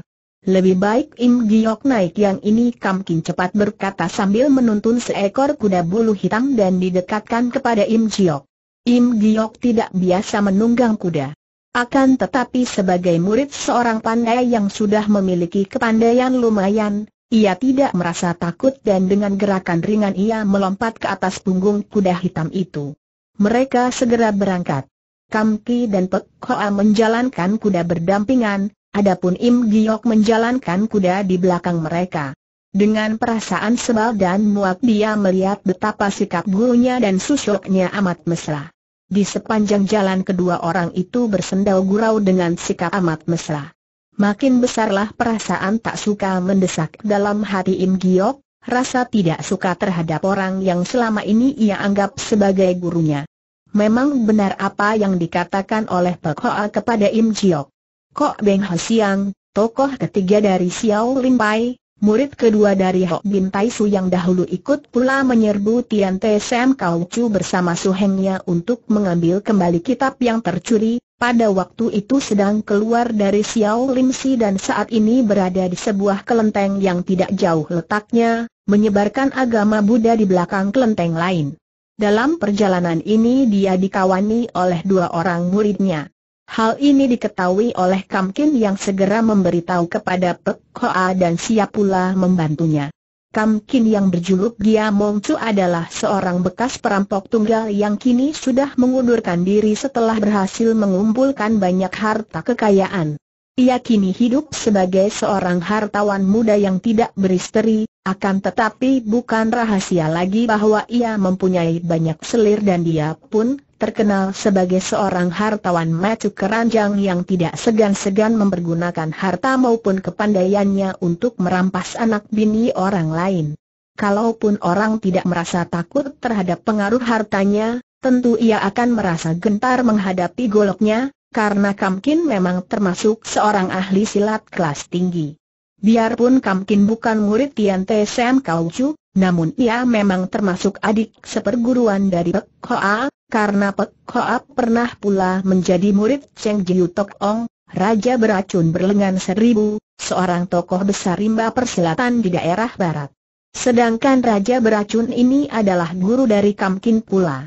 S1: Lebih baik Im Giok naik yang ini Kam Kin cepat berkata sambil menuntun seekor kuda bulu hitam dan didekatkan kepada Im Giok. Im Giok tidak biasa menunggang kuda. Akan tetapi sebagai murid seorang pandai yang sudah memiliki kepandaian lumayan, ia tidak merasa takut dan dengan gerakan ringan ia melompat ke atas punggung kuda hitam itu. Mereka segera berangkat. Kam Ki dan Pek Hoa menjalankan kuda berdampingan, adapun Im Giok menjalankan kuda di belakang mereka. Dengan perasaan sebal dan muak dia melihat betapa sikap gurunya dan susuknya amat mesra. Di sepanjang jalan kedua orang itu bersendau gurau dengan sikap amat mesra. Makin besarlah perasaan tak suka mendesak dalam hati Im Giok, rasa tidak suka terhadap orang yang selama ini ia anggap sebagai gurunya. Memang benar apa yang dikatakan oleh Pek Hoa kepada Im Giok. Kok Beng Siang, tokoh ketiga dari Xiao Lim Pai, murid kedua dari Hok Bin Tai Su yang dahulu ikut pula menyerbu Tian Te Sam Kau Chu bersama Su suhengnya untuk mengambil kembali kitab yang tercuri, pada waktu itu sedang keluar dari Xiao Lim Si dan saat ini berada di sebuah kelenteng yang tidak jauh letaknya, menyebarkan agama Buddha di belakang kelenteng lain. Dalam perjalanan ini dia dikawani oleh dua orang muridnya. Hal ini diketahui oleh Kamkin yang segera memberitahu kepada Pek Hoa dan siap pula membantunya. Kamkin yang berjuluk Gia Chu adalah seorang bekas perampok tunggal yang kini sudah mengundurkan diri setelah berhasil mengumpulkan banyak harta kekayaan. Ia kini hidup sebagai seorang hartawan muda yang tidak beristeri, akan tetapi bukan rahasia lagi bahwa ia mempunyai banyak selir dan dia pun, terkenal sebagai seorang hartawan macu keranjang yang tidak segan-segan mempergunakan harta maupun kepandaiannya untuk merampas anak bini orang lain. Kalaupun orang tidak merasa takut terhadap pengaruh hartanya, tentu ia akan merasa gentar menghadapi goloknya, karena Kamkin memang termasuk seorang ahli silat kelas tinggi. Biarpun Kamkin bukan murid Tian Te Sam Kaucu, namun ia memang termasuk adik seperguruan dari Pek Hoa, karena Pek Hoa pernah pula menjadi murid Cheng Jiu Tok Ong, Raja Beracun Berlengan Seribu, seorang tokoh besar rimba persilatan di daerah barat. Sedangkan Raja Beracun ini adalah guru dari Kamkin pula.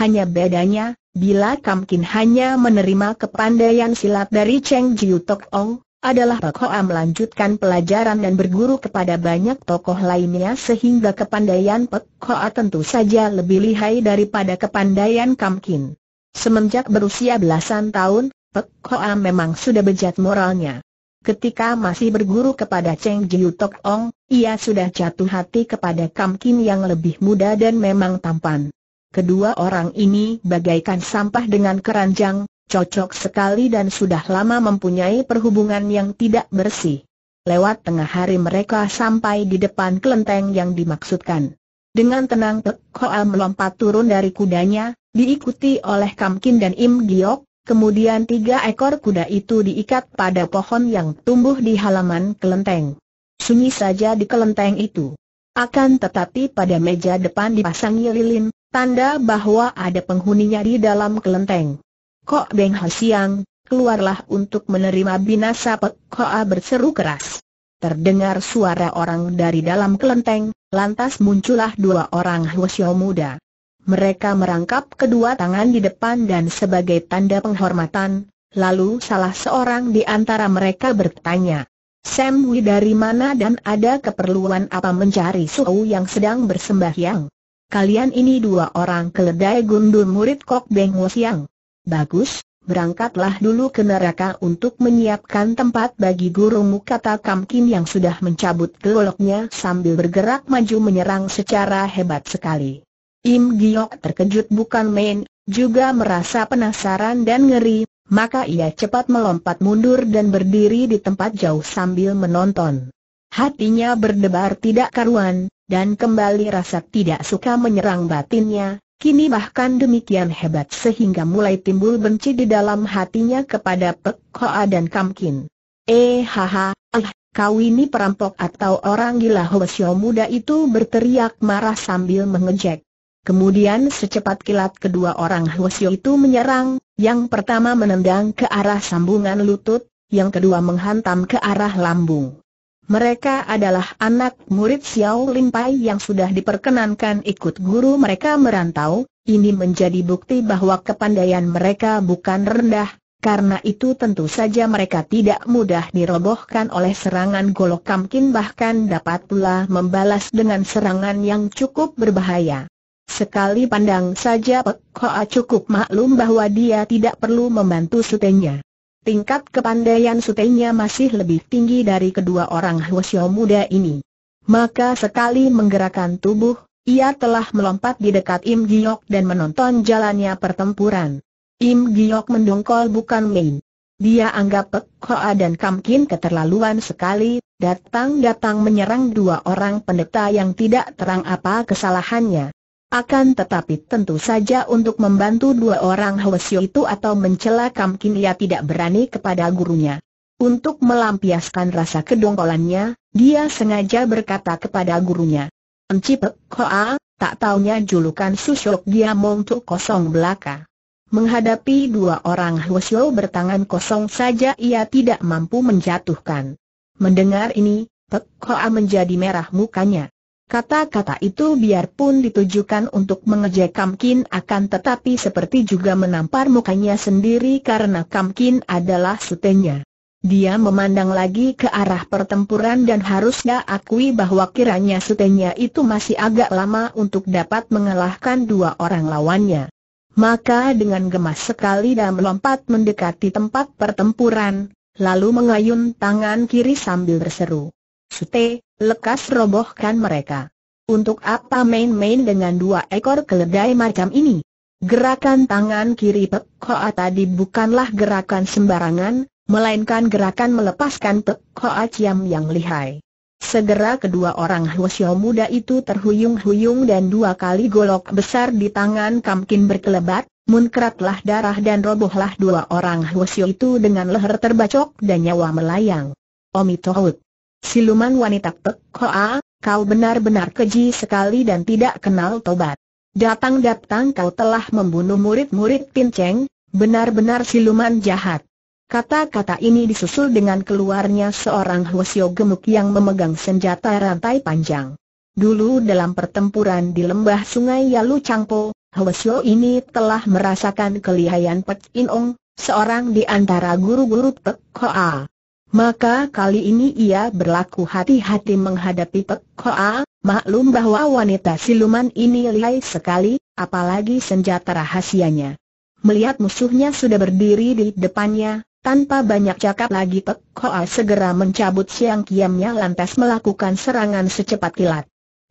S1: Hanya bedanya, bila Kamkin hanya menerima kepandaian silat dari Cheng Jiu Tok Ong, adalah Pak Hoa melanjutkan pelajaran dan berguru kepada banyak tokoh lainnya sehingga kepandaian Pak Hoa tentu saja lebih lihai daripada kepandaian Kamkin. Semenjak berusia belasan tahun, Pak Hoa memang sudah bejat moralnya. Ketika masih berguru kepada Cheng Jiu Tok Ong, ia sudah jatuh hati kepada Kam Kin yang lebih muda dan memang tampan. Kedua orang ini bagaikan sampah dengan keranjang, Cocok sekali dan sudah lama mempunyai perhubungan yang tidak bersih. Lewat tengah hari mereka sampai di depan kelenteng yang dimaksudkan. Dengan tenang Tek Hoa melompat turun dari kudanya, diikuti oleh Kam Kin dan Im Giok, kemudian tiga ekor kuda itu diikat pada pohon yang tumbuh di halaman kelenteng. Sunyi saja di kelenteng itu. Akan tetapi pada meja depan dipasangi lilin, tanda bahwa ada penghuninya di dalam kelenteng. Kok Beng Siang, keluarlah untuk menerima binasa Pek Koa berseru keras. Terdengar suara orang dari dalam kelenteng, lantas muncullah dua orang Xiao muda. Mereka merangkap kedua tangan di depan dan sebagai tanda penghormatan, lalu salah seorang di antara mereka bertanya, Sam Wi dari mana dan ada keperluan apa mencari Suhu yang sedang bersembahyang? Kalian ini dua orang keledai gundul murid Kok Beng Siang. Bagus, berangkatlah dulu ke neraka untuk menyiapkan tempat bagi gurumu kata Kamkin yang sudah mencabut geloknya sambil bergerak maju menyerang secara hebat sekali. Im Giok terkejut bukan main, juga merasa penasaran dan ngeri, maka ia cepat melompat mundur dan berdiri di tempat jauh sambil menonton. Hatinya berdebar tidak karuan, dan kembali rasa tidak suka menyerang batinnya, Kini bahkan demikian hebat sehingga mulai timbul benci di dalam hatinya kepada Pek Hoa dan Kamkin. Eh haha, ah, kau ini perampok atau orang gila Hwasyo muda itu berteriak marah sambil mengejek. Kemudian secepat kilat kedua orang Hwasyo itu menyerang, yang pertama menendang ke arah sambungan lutut, yang kedua menghantam ke arah lambung. Mereka adalah anak murid Xiao Lim Pai yang sudah diperkenankan ikut guru mereka merantau, ini menjadi bukti bahwa kepandaian mereka bukan rendah, karena itu tentu saja mereka tidak mudah dirobohkan oleh serangan golok kamkin bahkan dapat pula membalas dengan serangan yang cukup berbahaya. Sekali pandang saja Pek Hoa cukup maklum bahwa dia tidak perlu membantu sutenya tingkat kepandaian sutenya masih lebih tinggi dari kedua orang Hwasyo muda ini. Maka sekali menggerakkan tubuh, ia telah melompat di dekat Im Giok dan menonton jalannya pertempuran. Im Giok mendongkol bukan main. Dia anggap Pek Hoa dan Kam Kin keterlaluan sekali, datang-datang menyerang dua orang pendeta yang tidak terang apa kesalahannya. Akan tetapi tentu saja untuk membantu dua orang Hwasyo itu atau mencela Kam Kim ia tidak berani kepada gurunya. Untuk melampiaskan rasa kedongkolannya, dia sengaja berkata kepada gurunya. Enci Pek A, tak taunya julukan susuk dia montuk kosong belaka. Menghadapi dua orang Hwasyo bertangan kosong saja ia tidak mampu menjatuhkan. Mendengar ini, Pek Hoa menjadi merah mukanya. Kata-kata itu biarpun ditujukan untuk mengejek Kamkin akan tetapi seperti juga menampar mukanya sendiri karena Kamkin adalah sutenya. Dia memandang lagi ke arah pertempuran dan harusnya akui bahwa kiranya sutenya itu masih agak lama untuk dapat mengalahkan dua orang lawannya. Maka dengan gemas sekali dan melompat mendekati tempat pertempuran, lalu mengayun tangan kiri sambil berseru. Sute, lekas robohkan mereka. Untuk apa main-main dengan dua ekor keledai macam ini? Gerakan tangan kiri Pek Hoa tadi bukanlah gerakan sembarangan, melainkan gerakan melepaskan Pek Hoa Ciam yang lihai. Segera kedua orang Hwasyo muda itu terhuyung-huyung dan dua kali golok besar di tangan Kamkin berkelebat, munkratlah darah dan robohlah dua orang Hwasyo itu dengan leher terbacok dan nyawa melayang. Omitohut. Siluman wanita Pek koa, kau benar-benar keji sekali dan tidak kenal tobat. Datang-datang kau telah membunuh murid-murid Pinceng, benar-benar siluman jahat. Kata-kata ini disusul dengan keluarnya seorang Hwasyo gemuk yang memegang senjata rantai panjang. Dulu dalam pertempuran di lembah sungai Yalu Changpo, Hwasyo ini telah merasakan kelihayan Pek In seorang di antara guru-guru Pek Hoa. Maka kali ini ia berlaku hati-hati menghadapi Pek Koa. maklum bahwa wanita siluman ini lihai sekali, apalagi senjata rahasianya. Melihat musuhnya sudah berdiri di depannya, tanpa banyak cakap lagi Pek Koa segera mencabut siang kiamnya lantas melakukan serangan secepat kilat.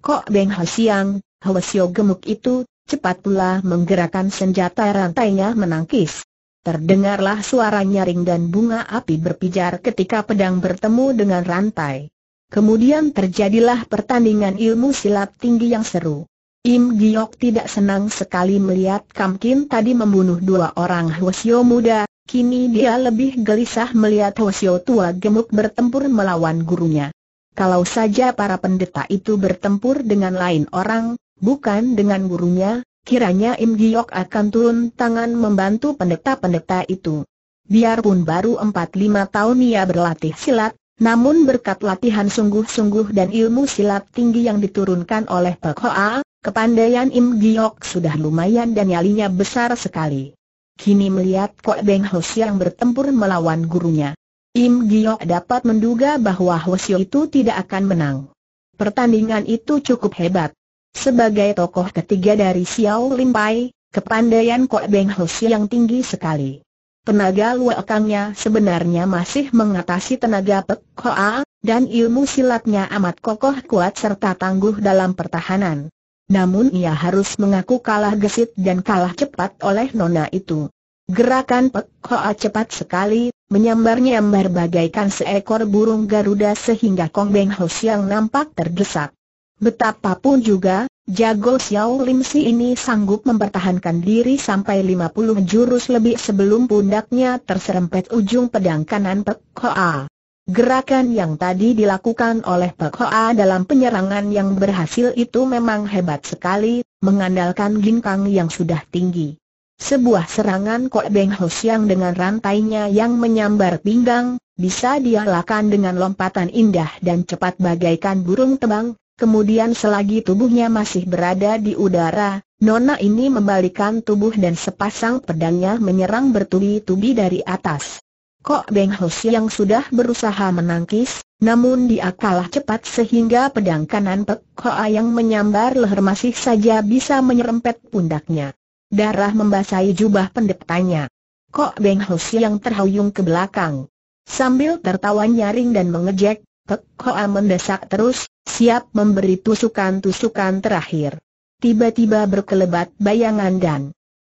S1: Kok Beng Ho Siang, Hwasyo gemuk itu, cepat pula menggerakkan senjata rantainya menangkis. Terdengarlah suara nyaring dan bunga api berpijar ketika pedang bertemu dengan rantai. Kemudian terjadilah pertandingan ilmu silat tinggi yang seru. Im Giok tidak senang sekali melihat Kam Kin tadi membunuh dua orang Hwasyo muda, kini dia lebih gelisah melihat Hwasyo tua gemuk bertempur melawan gurunya. Kalau saja para pendeta itu bertempur dengan lain orang, bukan dengan gurunya, Kiranya Im Giok akan turun tangan membantu pendeta-pendeta itu. Biarpun baru 4-5 tahun ia berlatih silat, namun berkat latihan sungguh-sungguh dan ilmu silat tinggi yang diturunkan oleh Pak Hoa, kepandaian Im Giok sudah lumayan dan nyalinya besar sekali. Kini melihat Kok Beng Ho yang bertempur melawan gurunya. Im Giok dapat menduga bahwa Hosio itu tidak akan menang. Pertandingan itu cukup hebat. Sebagai tokoh ketiga dari Xiao Limpai, kepandaian Kok Beng Hoshi yang tinggi sekali. Tenaga luakangnya sebenarnya masih mengatasi tenaga Pek A, dan ilmu silatnya amat kokoh kuat serta tangguh dalam pertahanan. Namun ia harus mengaku kalah gesit dan kalah cepat oleh nona itu. Gerakan Pek A cepat sekali, menyambar-nyambar bagaikan seekor burung Garuda sehingga Kong Beng Hoshi yang nampak terdesak. Betapapun juga, jago Xiao Lim Si ini sanggup mempertahankan diri sampai 50 jurus lebih sebelum pundaknya terserempet ujung pedang kanan Pek Hoa. Gerakan yang tadi dilakukan oleh Pek Hoa dalam penyerangan yang berhasil itu memang hebat sekali, mengandalkan ginkang yang sudah tinggi. Sebuah serangan Kok Beng Ho Siang dengan rantainya yang menyambar pinggang, bisa dialakan dengan lompatan indah dan cepat bagaikan burung tebang, Kemudian selagi tubuhnya masih berada di udara, Nona ini membalikan tubuh dan sepasang pedangnya menyerang bertubi-tubi dari atas. Kok Beng Hos yang sudah berusaha menangkis, namun dia kalah cepat sehingga pedang kanan Pek Hoa yang menyambar leher masih saja bisa menyerempet pundaknya. Darah membasahi jubah pendetanya. Kok Beng Hos yang terhuyung ke belakang. Sambil tertawa nyaring dan mengejek, Pek Hoa mendesak terus, siap memberi tusukan-tusukan terakhir. Tiba-tiba berkelebat bayangan dan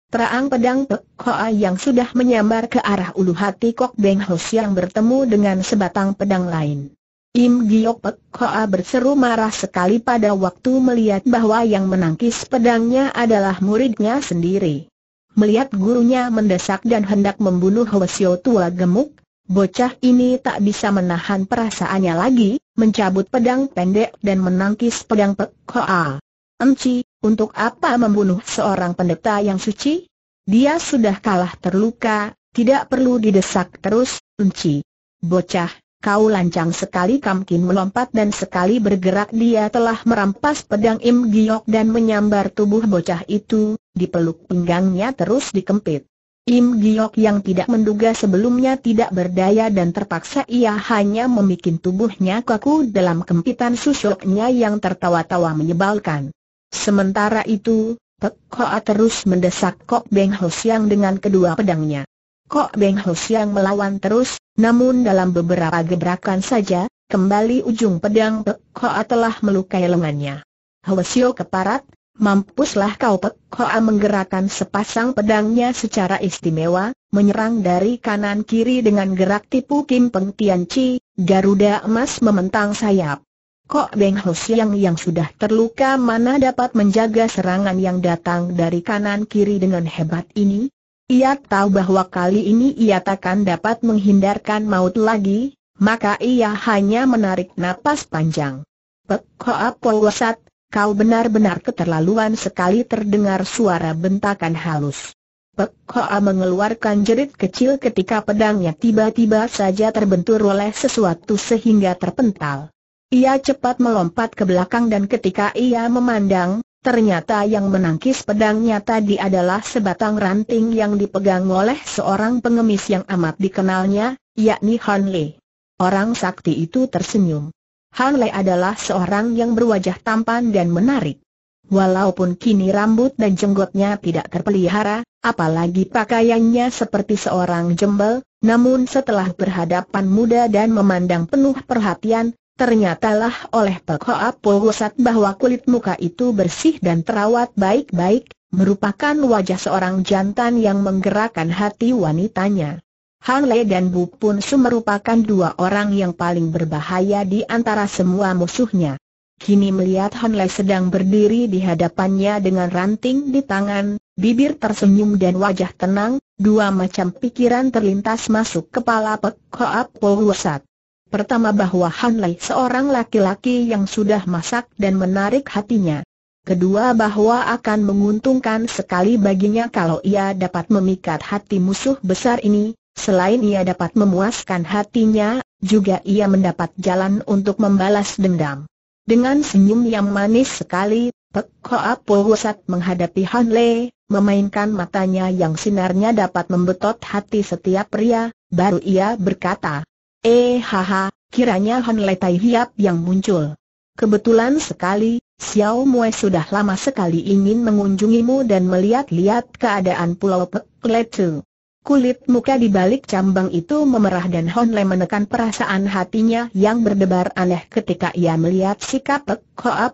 S1: terang pedang Pek Hoa yang sudah menyambar ke arah ulu hati Kok Beng Ho yang bertemu dengan sebatang pedang lain. Im Giok Pek Hoa berseru marah sekali pada waktu melihat bahwa yang menangkis pedangnya adalah muridnya sendiri. Melihat gurunya mendesak dan hendak membunuh Hwasyo tua gemuk, Bocah ini tak bisa menahan perasaannya lagi, mencabut pedang pendek dan menangkis pedang Pek Hoa. Enci, untuk apa membunuh seorang pendeta yang suci? Dia sudah kalah terluka, tidak perlu didesak terus, Enci. Bocah, kau lancang sekali Kamkin melompat dan sekali bergerak dia telah merampas pedang Im Giok dan menyambar tubuh bocah itu, dipeluk pinggangnya terus dikempit. Im Giok yang tidak menduga sebelumnya tidak berdaya dan terpaksa ia hanya memikin tubuhnya kaku dalam kempitan susuknya yang tertawa-tawa menyebalkan. Sementara itu, Pek Hoa terus mendesak Kok Beng Ho Siang dengan kedua pedangnya. Kok Beng Ho Siang melawan terus, namun dalam beberapa gebrakan saja, kembali ujung pedang Pek Hoa telah melukai lengannya. Hwasyo keparat, Mampuslah kau Pek Hoa menggerakkan sepasang pedangnya secara istimewa, menyerang dari kanan kiri dengan gerak tipu Kim Peng Tian Chi, Garuda emas mementang sayap. Kok Beng Ho Siang yang sudah terluka mana dapat menjaga serangan yang datang dari kanan kiri dengan hebat ini? Ia tahu bahwa kali ini ia takkan dapat menghindarkan maut lagi, maka ia hanya menarik napas panjang. Pek Hoa Polwasat kau benar-benar keterlaluan sekali terdengar suara bentakan halus. Pek Hoa mengeluarkan jerit kecil ketika pedangnya tiba-tiba saja terbentur oleh sesuatu sehingga terpental. Ia cepat melompat ke belakang dan ketika ia memandang, ternyata yang menangkis pedangnya tadi adalah sebatang ranting yang dipegang oleh seorang pengemis yang amat dikenalnya, yakni Han Lee. Orang sakti itu tersenyum. Han Lei adalah seorang yang berwajah tampan dan menarik. Walaupun kini rambut dan jenggotnya tidak terpelihara, apalagi pakaiannya seperti seorang jembel, namun setelah berhadapan muda dan memandang penuh perhatian, ternyatalah oleh Pek Hoa Pulwusat bahwa kulit muka itu bersih dan terawat baik-baik, merupakan wajah seorang jantan yang menggerakkan hati wanitanya. Han Le dan Bu Pun Su merupakan dua orang yang paling berbahaya di antara semua musuhnya. Kini melihat Han Le sedang berdiri di hadapannya dengan ranting di tangan, bibir tersenyum dan wajah tenang, dua macam pikiran terlintas masuk kepala Pek Koap Wusat. Pertama bahwa Han Lei seorang laki-laki yang sudah masak dan menarik hatinya. Kedua bahwa akan menguntungkan sekali baginya kalau ia dapat memikat hati musuh besar ini, Selain ia dapat memuaskan hatinya, juga ia mendapat jalan untuk membalas dendam. Dengan senyum yang manis sekali, Pek Hoa Po menghadapi Han Le, memainkan matanya yang sinarnya dapat membetot hati setiap pria, baru ia berkata, Eh haha, kiranya Han Le Tai Hiap yang muncul. Kebetulan sekali, Xiao Mue sudah lama sekali ingin mengunjungimu dan melihat-lihat keadaan Pulau Pek Letu. Kulit muka di balik cambang itu memerah dan Hon Le menekan perasaan hatinya yang berdebar aneh ketika ia melihat sikap Pek Hoa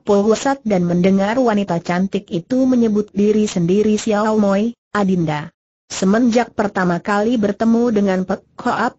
S1: dan mendengar wanita cantik itu menyebut diri sendiri Xiao Moi, Adinda. Semenjak pertama kali bertemu dengan Pek Hoa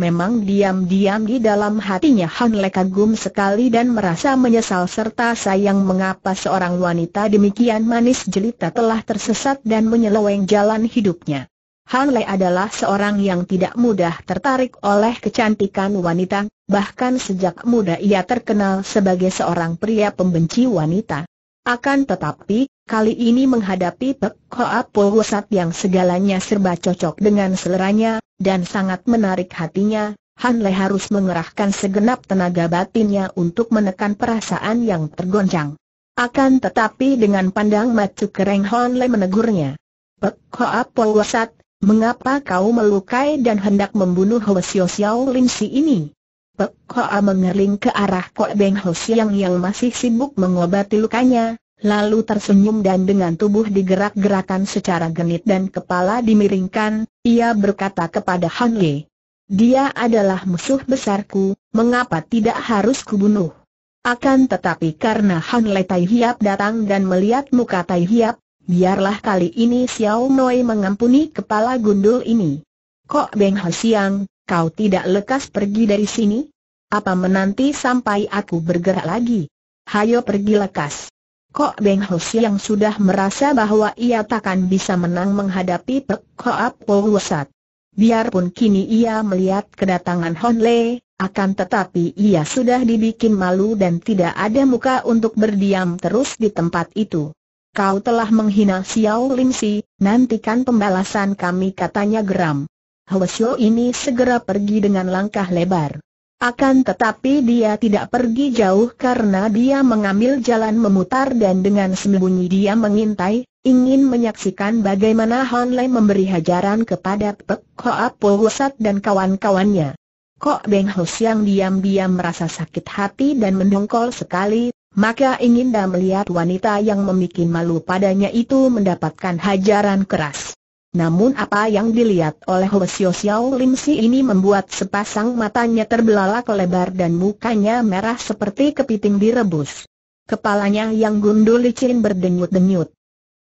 S1: memang diam-diam di dalam hatinya Hon Le kagum sekali dan merasa menyesal serta sayang mengapa seorang wanita demikian manis jelita telah tersesat dan menyeleweng jalan hidupnya. Han Lei adalah seorang yang tidak mudah tertarik oleh kecantikan wanita, bahkan sejak muda ia terkenal sebagai seorang pria pembenci wanita. Akan tetapi, kali ini menghadapi Pek Hoa Polwasat yang segalanya serba cocok dengan seleranya, dan sangat menarik hatinya, Han Le harus mengerahkan segenap tenaga batinnya untuk menekan perasaan yang tergoncang. Akan tetapi dengan pandang matu kereng Han Le menegurnya. Pek Hoa Polwasat, Mengapa kau melukai dan hendak membunuh Hwasyo Xiao Lin Si ini? Pek Hoa mengerling ke arah Kok Beng Ho Siang yang masih sibuk mengobati lukanya, lalu tersenyum dan dengan tubuh digerak-gerakan secara genit dan kepala dimiringkan, ia berkata kepada Han Li. Dia adalah musuh besarku, mengapa tidak harus kubunuh? Akan tetapi karena Han Le Tai Hiap datang dan melihat muka Tai Hiap, Biarlah kali ini Xiao Noi mengampuni kepala gundul ini. Kok Beng Ho Siang, kau tidak lekas pergi dari sini? Apa menanti sampai aku bergerak lagi? Hayo pergi lekas. Kok Beng Ho Siang sudah merasa bahwa ia takkan bisa menang menghadapi Pek Koap Wosat. Biarpun kini ia melihat kedatangan Hon Le, akan tetapi ia sudah dibikin malu dan tidak ada muka untuk berdiam terus di tempat itu kau telah menghina Xiao Si, nantikan pembalasan kami katanya geram. Hwasyo ini segera pergi dengan langkah lebar. Akan tetapi dia tidak pergi jauh karena dia mengambil jalan memutar dan dengan sembunyi dia mengintai, ingin menyaksikan bagaimana Han Lei memberi hajaran kepada Pek Hoa Po dan kawan-kawannya. Kok Beng Hos yang diam-diam merasa sakit hati dan mendongkol sekali, maka ingin Inginda melihat wanita yang memikir malu padanya itu mendapatkan hajaran keras. Namun apa yang dilihat oleh Hwasyo Xiao Lim Si ini membuat sepasang matanya terbelalak lebar dan mukanya merah seperti kepiting direbus. Kepalanya yang gundul licin berdenyut-denyut.